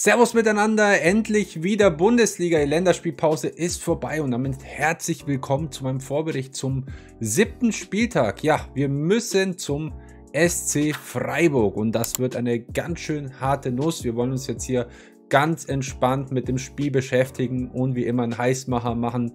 Servus miteinander, endlich wieder Bundesliga. Die Länderspielpause ist vorbei und damit herzlich willkommen zu meinem Vorbericht zum siebten Spieltag. Ja, wir müssen zum SC Freiburg und das wird eine ganz schön harte Nuss. Wir wollen uns jetzt hier ganz entspannt mit dem Spiel beschäftigen und wie immer einen Heißmacher machen.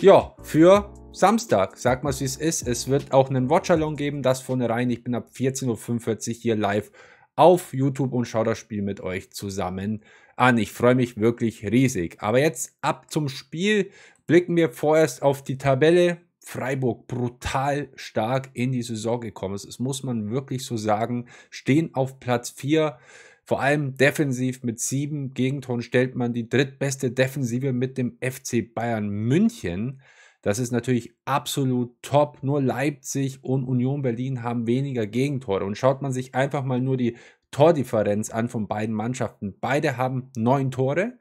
Ja, für Samstag, sag mal, wie es ist. Es wird auch einen Watchalong geben, das vorne rein. Ich bin ab 14.45 Uhr hier live auf YouTube und schaue das Spiel mit euch zusammen an. Ich freue mich wirklich riesig. Aber jetzt ab zum Spiel. Blicken wir vorerst auf die Tabelle. Freiburg brutal stark in die Saison gekommen ist. Das muss man wirklich so sagen. Stehen auf Platz 4. Vor allem defensiv mit sieben Gegentoren stellt man die drittbeste Defensive mit dem FC Bayern München. Das ist natürlich absolut top. Nur Leipzig und Union Berlin haben weniger Gegentore. Und schaut man sich einfach mal nur die Tordifferenz an von beiden Mannschaften. Beide haben neun Tore.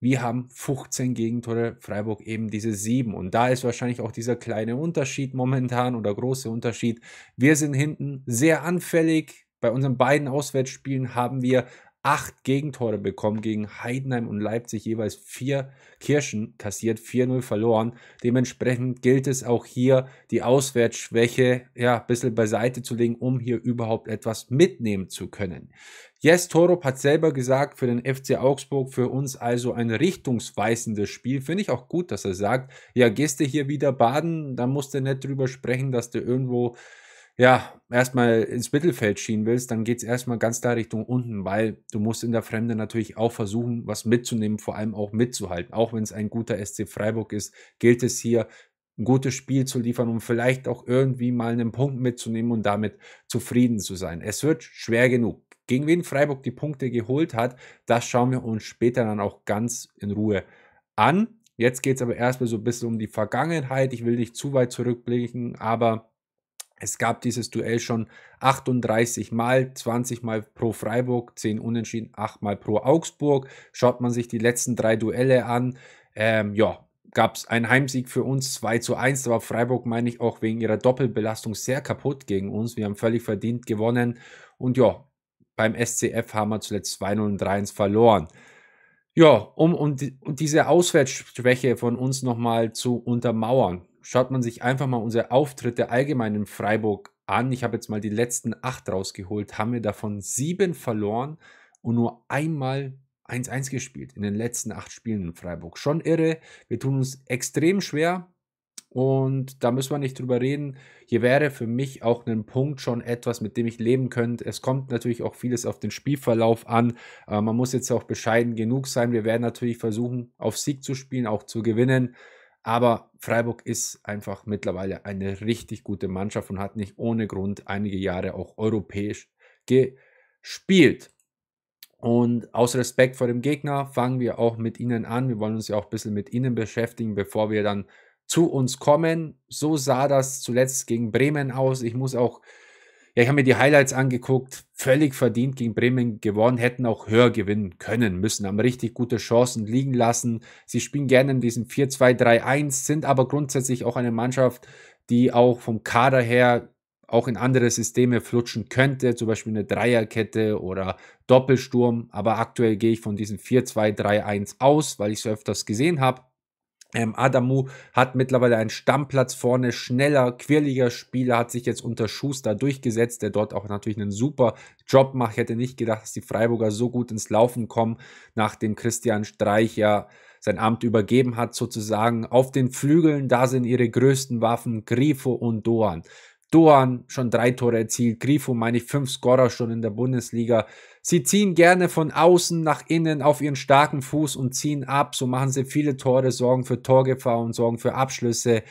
Wir haben 15 Gegentore, Freiburg eben diese sieben. Und da ist wahrscheinlich auch dieser kleine Unterschied momentan oder große Unterschied. Wir sind hinten sehr anfällig. Bei unseren beiden Auswärtsspielen haben wir acht Gegentore bekommen gegen Heidenheim und Leipzig, jeweils vier Kirschen kassiert, 4-0 verloren. Dementsprechend gilt es auch hier, die Auswärtsschwäche ja, ein bisschen beiseite zu legen, um hier überhaupt etwas mitnehmen zu können. Jes Torup hat selber gesagt, für den FC Augsburg, für uns also ein richtungsweisendes Spiel. Finde ich auch gut, dass er sagt, ja, gehst du hier wieder baden, da musst du nicht drüber sprechen, dass du irgendwo ja, erstmal ins Mittelfeld schieben willst, dann geht es erstmal ganz da Richtung unten, weil du musst in der Fremde natürlich auch versuchen, was mitzunehmen, vor allem auch mitzuhalten. Auch wenn es ein guter SC Freiburg ist, gilt es hier, ein gutes Spiel zu liefern, um vielleicht auch irgendwie mal einen Punkt mitzunehmen und damit zufrieden zu sein. Es wird schwer genug. Gegen wen Freiburg die Punkte geholt hat, das schauen wir uns später dann auch ganz in Ruhe an. Jetzt geht es aber erstmal so ein bisschen um die Vergangenheit. Ich will nicht zu weit zurückblicken, aber es gab dieses Duell schon 38 Mal, 20 Mal pro Freiburg, 10 Unentschieden, 8 Mal pro Augsburg. Schaut man sich die letzten drei Duelle an, ähm, ja, gab es einen Heimsieg für uns, 2 zu 1. Da war Freiburg, meine ich, auch wegen ihrer Doppelbelastung sehr kaputt gegen uns. Wir haben völlig verdient gewonnen. Und ja, beim SCF haben wir zuletzt 2-0 und 3-1 verloren. Ja, um, um, um diese Auswärtsschwäche von uns nochmal zu untermauern, schaut man sich einfach mal unsere Auftritte allgemein in Freiburg an. Ich habe jetzt mal die letzten acht rausgeholt, haben wir davon sieben verloren und nur einmal 1-1 gespielt in den letzten acht Spielen in Freiburg. Schon irre. Wir tun uns extrem schwer. Und da müssen wir nicht drüber reden. Hier wäre für mich auch ein Punkt schon etwas, mit dem ich leben könnte. Es kommt natürlich auch vieles auf den Spielverlauf an. Aber äh, man muss jetzt auch bescheiden genug sein. Wir werden natürlich versuchen, auf Sieg zu spielen, auch zu gewinnen. Aber Freiburg ist einfach mittlerweile eine richtig gute Mannschaft und hat nicht ohne Grund einige Jahre auch europäisch gespielt. Und aus Respekt vor dem Gegner fangen wir auch mit ihnen an. Wir wollen uns ja auch ein bisschen mit ihnen beschäftigen, bevor wir dann zu uns kommen. So sah das zuletzt gegen Bremen aus. Ich muss auch ja, ich habe mir die Highlights angeguckt, völlig verdient gegen Bremen gewonnen, hätten auch höher gewinnen können müssen, haben richtig gute Chancen liegen lassen. Sie spielen gerne in diesem 4-2-3-1, sind aber grundsätzlich auch eine Mannschaft, die auch vom Kader her auch in andere Systeme flutschen könnte, zum Beispiel eine Dreierkette oder Doppelsturm. Aber aktuell gehe ich von diesem 4-2-3-1 aus, weil ich es öfters gesehen habe. Ähm, Adamu hat mittlerweile einen Stammplatz vorne, schneller, quirliger Spieler, hat sich jetzt unter Schuster durchgesetzt, der dort auch natürlich einen super Job macht. Ich hätte nicht gedacht, dass die Freiburger so gut ins Laufen kommen, nachdem Christian Streich ja sein Amt übergeben hat, sozusagen. Auf den Flügeln, da sind ihre größten Waffen Grifo und Doan. Doan schon drei Tore erzielt, Grifo meine ich fünf Scorer schon in der Bundesliga. Sie ziehen gerne von außen nach innen auf ihren starken Fuß und ziehen ab. So machen sie viele Tore, sorgen für Torgefahr und sorgen für Abschlüsse.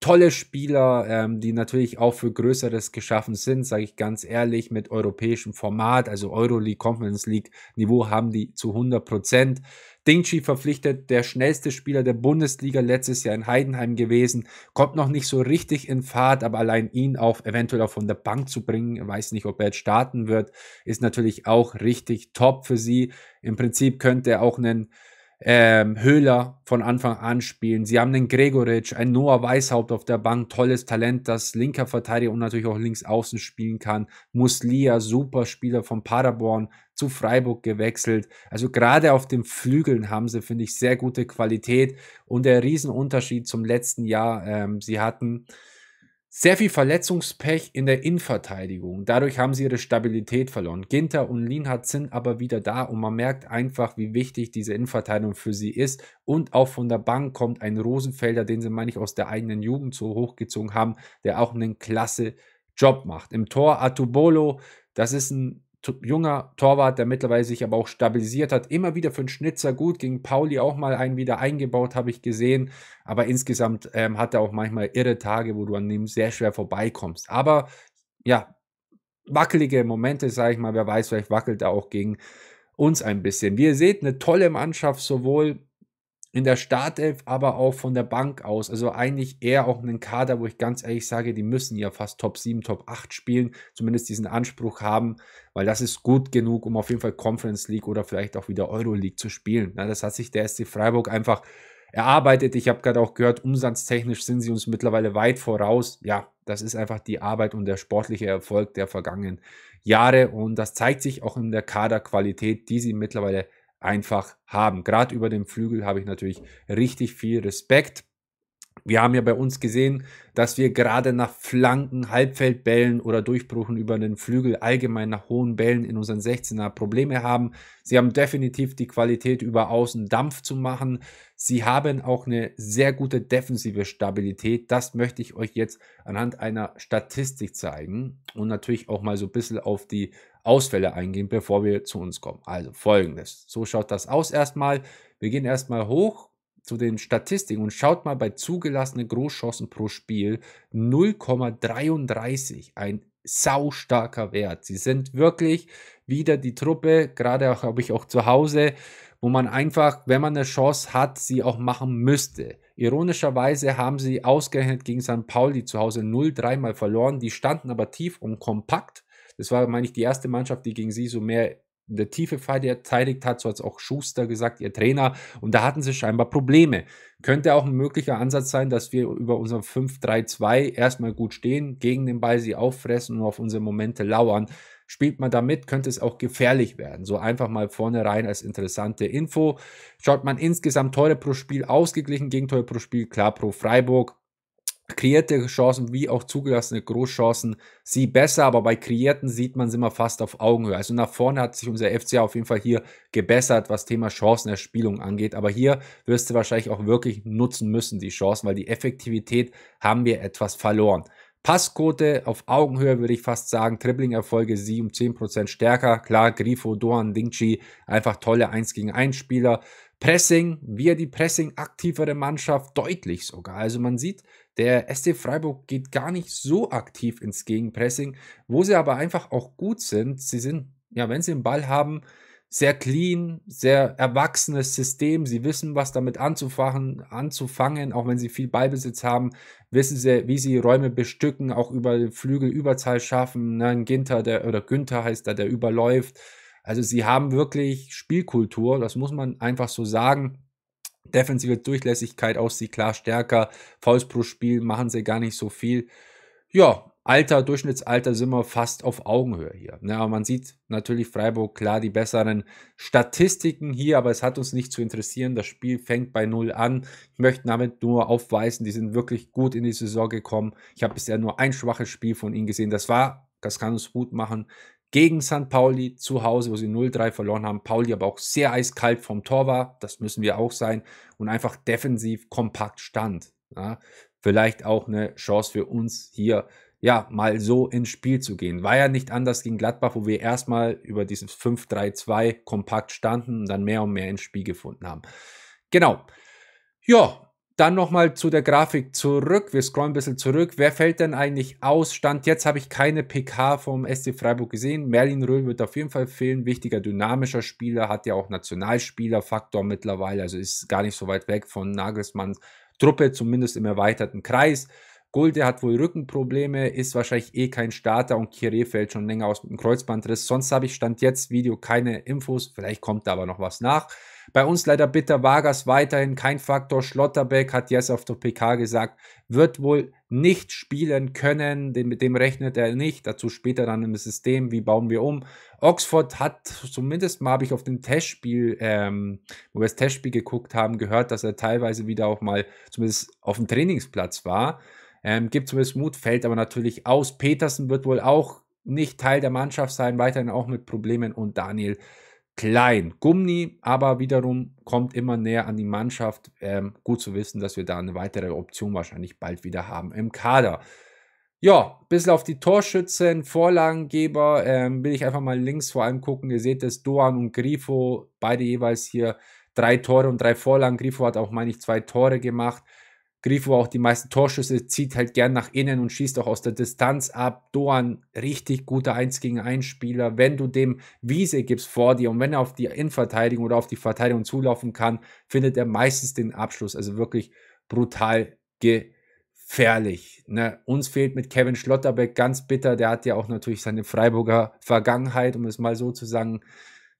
Tolle Spieler, ähm, die natürlich auch für Größeres geschaffen sind, sage ich ganz ehrlich, mit europäischem Format, also Euroleague, Conference League Niveau haben die zu 100 Prozent. Dingchi verpflichtet, der schnellste Spieler der Bundesliga letztes Jahr in Heidenheim gewesen, kommt noch nicht so richtig in Fahrt, aber allein ihn auch eventuell auch von der Bank zu bringen, weiß nicht, ob er jetzt starten wird, ist natürlich auch richtig top für sie. Im Prinzip könnte er auch einen ähm, Höhler von Anfang an spielen. Sie haben den Gregoritsch, ein Noah Weishaupt auf der Bank, tolles Talent, das linker Verteidiger und natürlich auch links außen spielen kann. Muslia, super Spieler von Paderborn, zu Freiburg gewechselt. Also gerade auf den Flügeln haben sie, finde ich, sehr gute Qualität. Und der Riesenunterschied zum letzten Jahr, ähm, sie hatten sehr viel Verletzungspech in der Innenverteidigung. Dadurch haben sie ihre Stabilität verloren. Ginter und Linhardt sind aber wieder da und man merkt einfach, wie wichtig diese Innenverteidigung für sie ist. Und auch von der Bank kommt ein Rosenfelder, den sie, meine ich, aus der eigenen Jugend so hochgezogen haben, der auch einen klasse Job macht. Im Tor Atubolo, das ist ein junger Torwart, der mittlerweile sich aber auch stabilisiert hat. Immer wieder für den Schnitzer gut, gegen Pauli auch mal einen wieder eingebaut, habe ich gesehen. Aber insgesamt ähm, hat er auch manchmal irre Tage, wo du an ihm sehr schwer vorbeikommst. Aber ja, wackelige Momente, sage ich mal. Wer weiß, vielleicht wackelt er auch gegen uns ein bisschen. Wie ihr seht, eine tolle Mannschaft, sowohl in der Startelf, aber auch von der Bank aus. Also eigentlich eher auch einen Kader, wo ich ganz ehrlich sage, die müssen ja fast Top 7, Top 8 spielen, zumindest diesen Anspruch haben, weil das ist gut genug, um auf jeden Fall Conference League oder vielleicht auch wieder Euro League zu spielen. Na, das hat sich der SC Freiburg einfach erarbeitet. Ich habe gerade auch gehört, umsatztechnisch sind sie uns mittlerweile weit voraus. Ja, das ist einfach die Arbeit und der sportliche Erfolg der vergangenen Jahre und das zeigt sich auch in der Kaderqualität, die sie mittlerweile haben einfach haben. Gerade über dem Flügel habe ich natürlich richtig viel Respekt. Wir haben ja bei uns gesehen, dass wir gerade nach Flanken, Halbfeldbällen oder Durchbrüchen über den Flügel allgemein nach hohen Bällen in unseren 16er Probleme haben. Sie haben definitiv die Qualität, über außen Dampf zu machen. Sie haben auch eine sehr gute defensive Stabilität. Das möchte ich euch jetzt anhand einer Statistik zeigen und natürlich auch mal so ein bisschen auf die Ausfälle eingehen, bevor wir zu uns kommen. Also folgendes. So schaut das aus erstmal. Wir gehen erstmal hoch zu den Statistiken und schaut mal bei zugelassenen Großchancen pro Spiel 0,33. Ein saustarker Wert. Sie sind wirklich wieder die Truppe, gerade auch habe ich auch zu Hause, wo man einfach, wenn man eine Chance hat, sie auch machen müsste. Ironischerweise haben sie ausgerechnet gegen St. Pauli zu Hause 0-3 mal verloren. Die standen aber tief und kompakt das war, meine ich, die erste Mannschaft, die gegen sie so mehr in der Tiefe verteidigt hat, so hat es auch Schuster gesagt, ihr Trainer. Und da hatten sie scheinbar Probleme. Könnte auch ein möglicher Ansatz sein, dass wir über unserem 5-3-2 erstmal gut stehen, gegen den Ball sie auffressen und auf unsere Momente lauern. Spielt man damit, könnte es auch gefährlich werden. So einfach mal vorne rein als interessante Info. Schaut man insgesamt teure pro Spiel ausgeglichen, Gegentore pro Spiel, klar pro Freiburg kreierte Chancen wie auch zugelassene Großchancen sie besser, aber bei kreierten sieht man sie immer fast auf Augenhöhe. Also nach vorne hat sich unser FCA auf jeden Fall hier gebessert, was Thema Chancenerspielung angeht. Aber hier wirst du wahrscheinlich auch wirklich nutzen müssen, die Chancen, weil die Effektivität haben wir etwas verloren. Passquote auf Augenhöhe würde ich fast sagen. Dribbling-Erfolge sie um 10% stärker. Klar, Grifo, Doan, Dingchi, einfach tolle 1 gegen 1 Spieler. Pressing, wir die Pressing aktivere Mannschaft, deutlich sogar. Also man sieht, der SC Freiburg geht gar nicht so aktiv ins Gegenpressing, wo sie aber einfach auch gut sind. Sie sind, ja, wenn sie den Ball haben, sehr clean, sehr erwachsenes System. Sie wissen, was damit anzufangen, anzufangen, auch wenn sie viel Ballbesitz haben, wissen sie, wie sie Räume bestücken, auch über Flügel Überzahl schaffen. Ne? Ein Ginter, der, oder Günther heißt da, der überläuft. Also sie haben wirklich Spielkultur, das muss man einfach so sagen. Defensive Durchlässigkeit aus sie klar stärker. Fouls pro Spiel machen sie gar nicht so viel. Ja, Alter, Durchschnittsalter sind wir fast auf Augenhöhe hier. Ja, ne? aber man sieht natürlich Freiburg klar die besseren Statistiken hier, aber es hat uns nicht zu interessieren. Das Spiel fängt bei Null an. Ich möchte damit nur aufweisen, die sind wirklich gut in die Saison gekommen. Ich habe bisher nur ein schwaches Spiel von ihnen gesehen. Das war, das kann uns gut machen, gegen St. Pauli zu Hause, wo sie 0-3 verloren haben. Pauli aber auch sehr eiskalt vom Tor war, das müssen wir auch sein, und einfach defensiv kompakt stand. Ja, vielleicht auch eine Chance für uns hier, ja, mal so ins Spiel zu gehen. War ja nicht anders gegen Gladbach, wo wir erstmal über dieses 5-3-2 kompakt standen und dann mehr und mehr ins Spiel gefunden haben. Genau. Ja, dann nochmal zu der Grafik zurück. Wir scrollen ein bisschen zurück. Wer fällt denn eigentlich aus? Stand jetzt habe ich keine PK vom SC Freiburg gesehen. Merlin Röhl wird auf jeden Fall fehlen. Wichtiger dynamischer Spieler, hat ja auch Nationalspielerfaktor mittlerweile. Also ist gar nicht so weit weg von Nagelsmanns Truppe, zumindest im erweiterten Kreis. Gulde hat wohl Rückenprobleme, ist wahrscheinlich eh kein Starter und Kire fällt schon länger aus mit dem Kreuzbandriss. Sonst habe ich Stand jetzt Video keine Infos. Vielleicht kommt da aber noch was nach. Bei uns leider bitter Vargas weiterhin kein Faktor. Schlotterbeck hat jetzt auf der PK gesagt, wird wohl nicht spielen können. Den, mit dem rechnet er nicht. Dazu später dann im System, wie bauen wir um. Oxford hat zumindest mal, habe ich auf dem Testspiel, ähm, wo wir das Testspiel geguckt haben, gehört, dass er teilweise wieder auch mal zumindest auf dem Trainingsplatz war. Ähm, gibt zumindest Mut, fällt aber natürlich aus. Petersen wird wohl auch nicht Teil der Mannschaft sein, weiterhin auch mit Problemen und Daniel klein. Gumni aber wiederum kommt immer näher an die Mannschaft. Ähm, gut zu wissen, dass wir da eine weitere Option wahrscheinlich bald wieder haben im Kader. Ja, ein bisschen auf die Torschützen, Vorlagengeber ähm, will ich einfach mal links vor allem gucken. Ihr seht es, Doan und Grifo, beide jeweils hier drei Tore und drei Vorlagen. Grifo hat auch, meine ich, zwei Tore gemacht. Grifo auch die meisten Torschüsse, zieht halt gern nach innen und schießt auch aus der Distanz ab. Doan, richtig guter 1 gegen 1 Spieler. Wenn du dem Wiese gibst vor dir und wenn er auf die Innenverteidigung oder auf die Verteidigung zulaufen kann, findet er meistens den Abschluss. Also wirklich brutal gefährlich. Ne? Uns fehlt mit Kevin Schlotterbeck ganz bitter. Der hat ja auch natürlich seine Freiburger Vergangenheit, um es mal so zu sagen,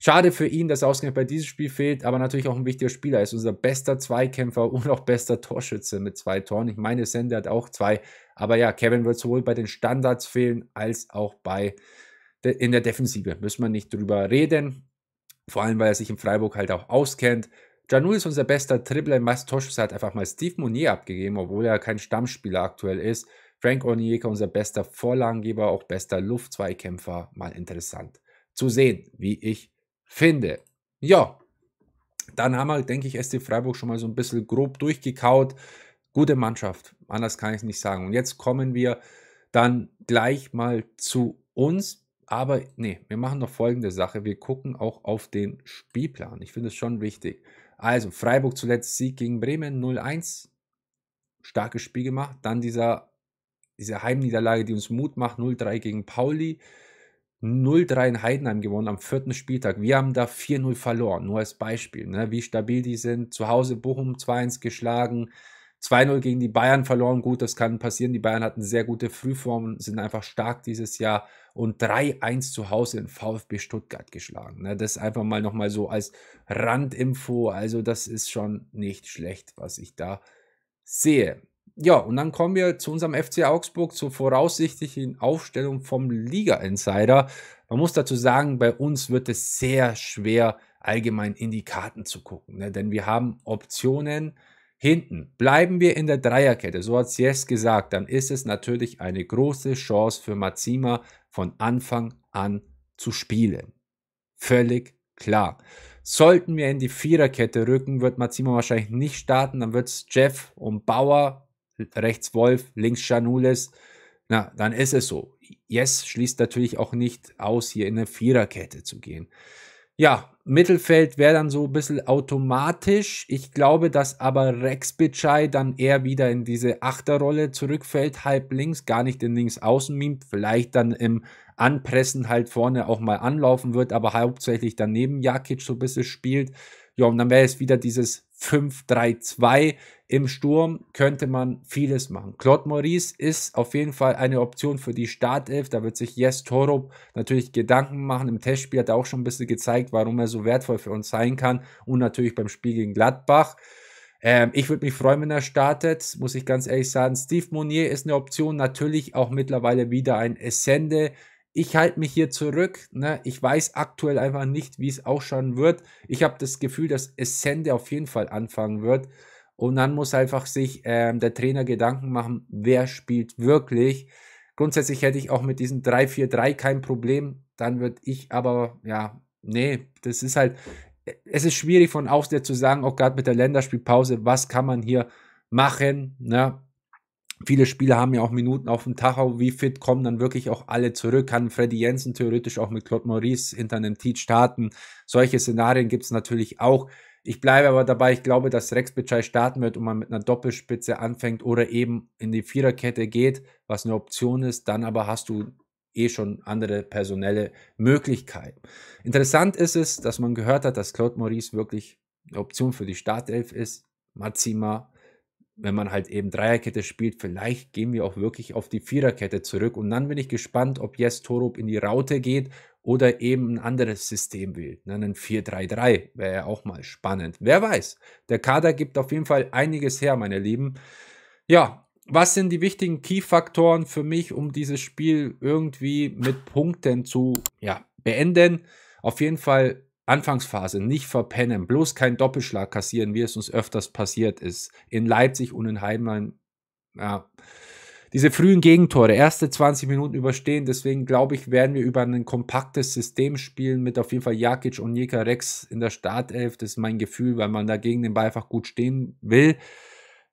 Schade für ihn, dass er ausgerechnet bei diesem Spiel fehlt, aber natürlich auch ein wichtiger Spieler. Er ist unser bester Zweikämpfer und auch bester Torschütze mit zwei Toren. Ich meine, Sender hat auch zwei. Aber ja, Kevin wird sowohl bei den Standards fehlen als auch bei de in der Defensive. Müssen wir nicht drüber reden. Vor allem, weil er sich in Freiburg halt auch auskennt. Janul ist unser bester Dribbler im Torschütze hat einfach mal Steve Monier abgegeben, obwohl er kein Stammspieler aktuell ist. Frank Onyeka, unser bester Vorlagengeber, auch bester Luftzweikämpfer. Mal interessant zu sehen, wie ich finde. Ja, dann haben wir, halt, denke ich, SC Freiburg schon mal so ein bisschen grob durchgekaut. Gute Mannschaft, anders kann ich es nicht sagen. Und jetzt kommen wir dann gleich mal zu uns. Aber nee, wir machen noch folgende Sache. Wir gucken auch auf den Spielplan. Ich finde es schon wichtig. Also, Freiburg zuletzt Sieg gegen Bremen 0-1. Starkes Spiel gemacht. Dann dieser, diese Heimniederlage, die uns Mut macht, 0-3 gegen Pauli. 0-3 in Heidenheim gewonnen am vierten Spieltag. Wir haben da 4-0 verloren, nur als Beispiel, ne? wie stabil die sind. Zu Hause Bochum 2-1 geschlagen, 2-0 gegen die Bayern verloren. Gut, das kann passieren. Die Bayern hatten sehr gute Frühformen, sind einfach stark dieses Jahr. Und 3-1 zu Hause in VfB Stuttgart geschlagen. Ne? Das einfach mal nochmal so als Randinfo. Also das ist schon nicht schlecht, was ich da sehe ja, und dann kommen wir zu unserem FC Augsburg zur voraussichtlichen Aufstellung vom Liga-Insider. Man muss dazu sagen, bei uns wird es sehr schwer, allgemein in die Karten zu gucken, ne? denn wir haben Optionen hinten. Bleiben wir in der Dreierkette, so hat es Jess gesagt, dann ist es natürlich eine große Chance für Mazima von Anfang an zu spielen. Völlig klar. Sollten wir in die Viererkette rücken, wird Mazima wahrscheinlich nicht starten. Dann wird es Jeff und Bauer rechts Wolf, links Schanules, na, dann ist es so. Yes schließt natürlich auch nicht aus, hier in eine Viererkette zu gehen. Ja, Mittelfeld wäre dann so ein bisschen automatisch. Ich glaube, dass aber Rex Bitschei dann eher wieder in diese Achterrolle zurückfällt, halb links, gar nicht in links außen mimt, vielleicht dann im Anpressen halt vorne auch mal anlaufen wird, aber hauptsächlich daneben Jakic so ein bisschen spielt. Ja, und dann wäre es wieder dieses 5-3-2 im Sturm könnte man vieles machen. Claude Maurice ist auf jeden Fall eine Option für die Startelf. Da wird sich Jes Torup natürlich Gedanken machen. Im Testspiel hat er auch schon ein bisschen gezeigt, warum er so wertvoll für uns sein kann. Und natürlich beim Spiel gegen Gladbach. Ähm, ich würde mich freuen, wenn er startet, muss ich ganz ehrlich sagen. Steve Monier ist eine Option, natürlich auch mittlerweile wieder ein Essende ich halte mich hier zurück. Ne? Ich weiß aktuell einfach nicht, wie es ausschauen wird. Ich habe das Gefühl, dass Essende auf jeden Fall anfangen wird. Und dann muss einfach sich ähm, der Trainer Gedanken machen, wer spielt wirklich. Grundsätzlich hätte ich auch mit diesem 3-4-3 kein Problem. Dann würde ich aber, ja, nee, das ist halt, es ist schwierig von außen zu sagen, auch oh gerade mit der Länderspielpause, was kann man hier machen. Ne? Viele Spieler haben ja auch Minuten auf dem Tacho. Wie fit kommen dann wirklich auch alle zurück? Kann Freddy Jensen theoretisch auch mit Claude Maurice hinter einem Teat starten? Solche Szenarien gibt es natürlich auch. Ich bleibe aber dabei, ich glaube, dass Rex Bitschei starten wird und man mit einer Doppelspitze anfängt oder eben in die Viererkette geht, was eine Option ist. Dann aber hast du eh schon andere personelle Möglichkeiten. Interessant ist es, dass man gehört hat, dass Claude Maurice wirklich eine Option für die Startelf ist. Mazima wenn man halt eben Dreierkette spielt, vielleicht gehen wir auch wirklich auf die Viererkette zurück. Und dann bin ich gespannt, ob Jes Torup in die Raute geht oder eben ein anderes System wählt. Ne, Einen 4-3-3 wäre ja auch mal spannend. Wer weiß. Der Kader gibt auf jeden Fall einiges her, meine Lieben. Ja, was sind die wichtigen Key-Faktoren für mich, um dieses Spiel irgendwie mit Punkten zu ja, beenden? Auf jeden Fall Anfangsphase nicht verpennen, bloß keinen Doppelschlag kassieren, wie es uns öfters passiert ist. In Leipzig und in Heidenheim. Ja. Diese frühen Gegentore, erste 20 Minuten überstehen, deswegen glaube ich, werden wir über ein kompaktes System spielen mit auf jeden Fall Jakic und Jeka Rex in der Startelf. Das ist mein Gefühl, weil man da gegen den Ball einfach gut stehen will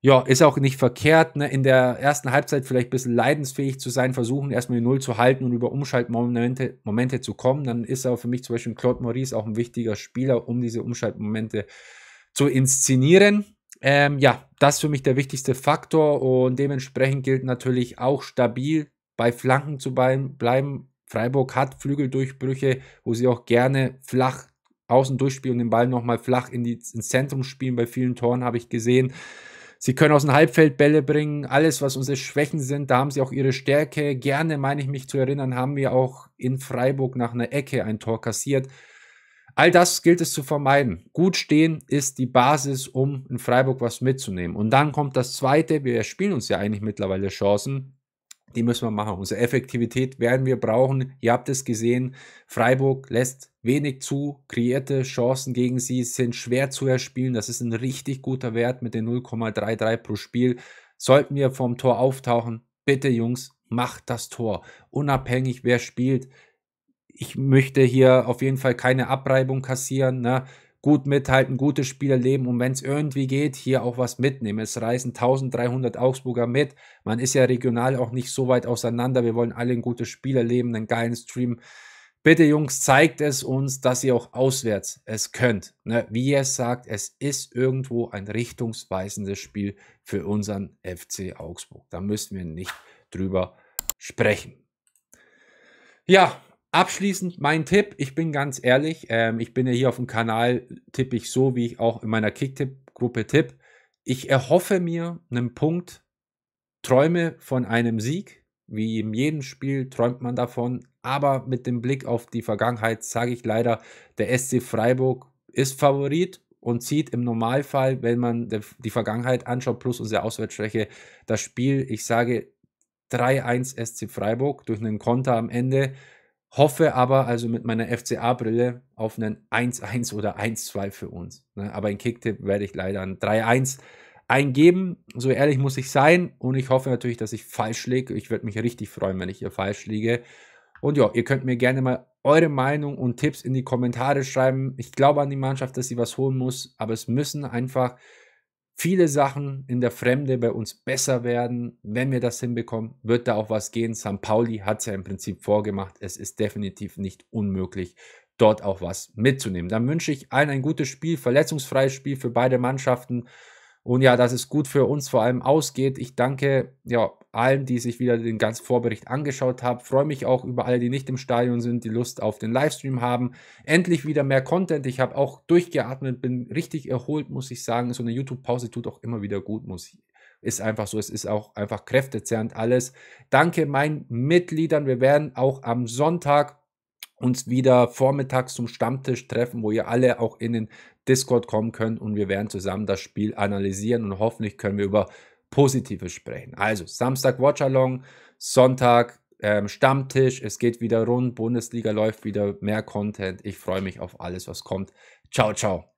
ja, ist auch nicht verkehrt, ne, in der ersten Halbzeit vielleicht ein bisschen leidensfähig zu sein, versuchen erstmal die Null zu halten und über Umschaltmomente Momente zu kommen. Dann ist aber für mich zum Beispiel Claude Maurice auch ein wichtiger Spieler, um diese Umschaltmomente zu inszenieren. Ähm, ja, das ist für mich der wichtigste Faktor und dementsprechend gilt natürlich auch stabil bei Flanken zu bleiben. Freiburg hat Flügeldurchbrüche, wo sie auch gerne flach außen durchspielen und den Ball nochmal flach in die, ins Zentrum spielen. Bei vielen Toren habe ich gesehen. Sie können aus dem Halbfeld Bälle bringen, alles, was unsere Schwächen sind, da haben sie auch ihre Stärke. Gerne, meine ich mich zu erinnern, haben wir auch in Freiburg nach einer Ecke ein Tor kassiert. All das gilt es zu vermeiden. Gut stehen ist die Basis, um in Freiburg was mitzunehmen. Und dann kommt das Zweite, wir spielen uns ja eigentlich mittlerweile Chancen. Die müssen wir machen. Unsere Effektivität werden wir brauchen. Ihr habt es gesehen, Freiburg lässt wenig zu, kreierte Chancen gegen sie sind schwer zu erspielen. Das ist ein richtig guter Wert mit den 0,33 pro Spiel. Sollten wir vom Tor auftauchen, bitte Jungs, macht das Tor. Unabhängig, wer spielt. Ich möchte hier auf jeden Fall keine Abreibung kassieren. Ne? Gut mithalten, gute Spieler leben und wenn es irgendwie geht, hier auch was mitnehmen. Es reisen 1300 Augsburger mit. Man ist ja regional auch nicht so weit auseinander. Wir wollen alle ein gutes Spielerleben, einen geilen Stream Bitte Jungs, zeigt es uns, dass ihr auch auswärts es könnt. Ne? Wie ihr es sagt, es ist irgendwo ein richtungsweisendes Spiel für unseren FC Augsburg. Da müssen wir nicht drüber sprechen. Ja, abschließend mein Tipp. Ich bin ganz ehrlich, ähm, ich bin ja hier auf dem Kanal, tippe ich so, wie ich auch in meiner Kicktipp-Gruppe tipp. Ich erhoffe mir einen Punkt, träume von einem Sieg wie in jedem Spiel träumt man davon, aber mit dem Blick auf die Vergangenheit sage ich leider, der SC Freiburg ist Favorit und zieht im Normalfall, wenn man die Vergangenheit anschaut, plus unsere Auswärtsschwäche, das Spiel, ich sage 3-1 SC Freiburg durch einen Konter am Ende. Hoffe aber also mit meiner FCA-Brille auf einen 1-1 oder 1-2 für uns. Ne? Aber in Kicktipp werde ich leider ein 3-1 eingeben. So ehrlich muss ich sein. Und ich hoffe natürlich, dass ich falsch liege. Ich würde mich richtig freuen, wenn ich hier falsch liege. Und ja, ihr könnt mir gerne mal eure Meinung und Tipps in die Kommentare schreiben. Ich glaube an die Mannschaft, dass sie was holen muss, aber es müssen einfach viele Sachen in der Fremde bei uns besser werden. Wenn wir das hinbekommen, wird da auch was gehen. St. Pauli hat es ja im Prinzip vorgemacht. Es ist definitiv nicht unmöglich, dort auch was mitzunehmen. Dann wünsche ich allen ein gutes Spiel, verletzungsfreies Spiel für beide Mannschaften. Und ja, dass es gut für uns vor allem ausgeht. Ich danke ja allen, die sich wieder den ganzen Vorbericht angeschaut haben. Freue mich auch über alle, die nicht im Stadion sind, die Lust auf den Livestream haben. Endlich wieder mehr Content. Ich habe auch durchgeatmet, bin richtig erholt, muss ich sagen. So eine YouTube-Pause tut auch immer wieder gut, muss ich ist einfach so, es ist auch einfach kräftezerrend alles. Danke meinen Mitgliedern. Wir werden auch am Sonntag uns wieder vormittags zum Stammtisch treffen, wo ihr alle auch in den Discord kommen könnt und wir werden zusammen das Spiel analysieren und hoffentlich können wir über Positives sprechen. Also Samstag Watch Along, Sonntag ähm, Stammtisch, es geht wieder rund, Bundesliga läuft wieder, mehr Content. Ich freue mich auf alles, was kommt. Ciao, ciao.